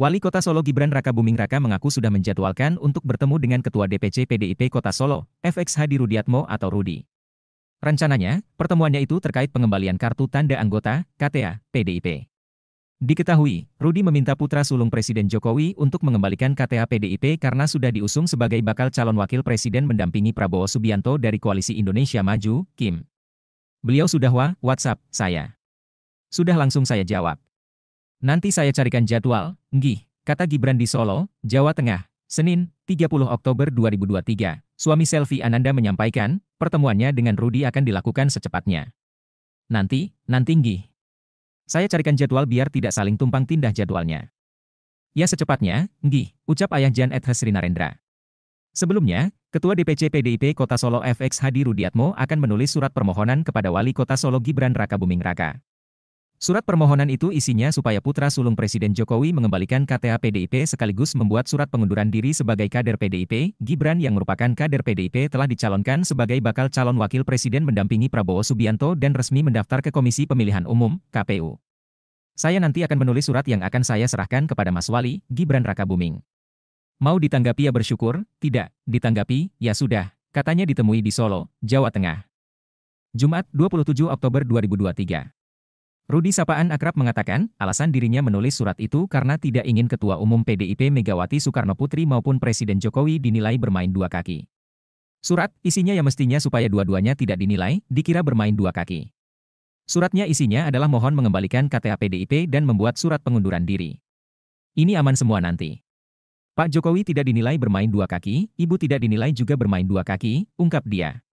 Wali Kota Solo Gibran Raka Buming Raka mengaku sudah menjadwalkan untuk bertemu dengan Ketua DPC PDIP Kota Solo, FX Hadi Rudiatmo atau Rudi. Rencananya, pertemuannya itu terkait pengembalian kartu tanda anggota, KTA, PDIP. Diketahui, Rudi meminta putra sulung Presiden Jokowi untuk mengembalikan KTA PDIP karena sudah diusung sebagai bakal calon wakil presiden mendampingi Prabowo Subianto dari Koalisi Indonesia Maju, Kim. Beliau sudah wa, WhatsApp, saya. Sudah langsung saya jawab. Nanti saya carikan jadwal, nggih, kata Gibran di Solo, Jawa Tengah, Senin, 30 Oktober 2023. Suami Selvi Ananda menyampaikan, pertemuannya dengan Rudi akan dilakukan secepatnya. Nanti, nanti nggih. Saya carikan jadwal biar tidak saling tumpang tindah jadwalnya. Ya secepatnya, nggih, ucap ayah Jan Edhes Narendra. Sebelumnya, Ketua DPC PDIP Kota Solo FX Hadi Rudiatmo akan menulis surat permohonan kepada Wali Kota Solo Gibran Raka Buming Raka. Surat permohonan itu isinya supaya putra sulung Presiden Jokowi mengembalikan KTA PDIP sekaligus membuat surat pengunduran diri sebagai kader PDIP, Gibran yang merupakan kader PDIP telah dicalonkan sebagai bakal calon wakil presiden mendampingi Prabowo Subianto dan resmi mendaftar ke Komisi Pemilihan Umum, KPU. Saya nanti akan menulis surat yang akan saya serahkan kepada Mas Wali, Gibran Rakabuming. Mau ditanggapi ya bersyukur, tidak, ditanggapi, ya sudah, katanya ditemui di Solo, Jawa Tengah. Jumat, 27 Oktober 2023. Rudi Sapaan akrab mengatakan, alasan dirinya menulis surat itu karena tidak ingin Ketua Umum PDIP Megawati Soekarno Putri maupun Presiden Jokowi dinilai bermain dua kaki. Surat, isinya ya mestinya supaya dua-duanya tidak dinilai, dikira bermain dua kaki. Suratnya isinya adalah mohon mengembalikan KTA PDIP dan membuat surat pengunduran diri. Ini aman semua nanti. Pak Jokowi tidak dinilai bermain dua kaki, ibu tidak dinilai juga bermain dua kaki, ungkap dia.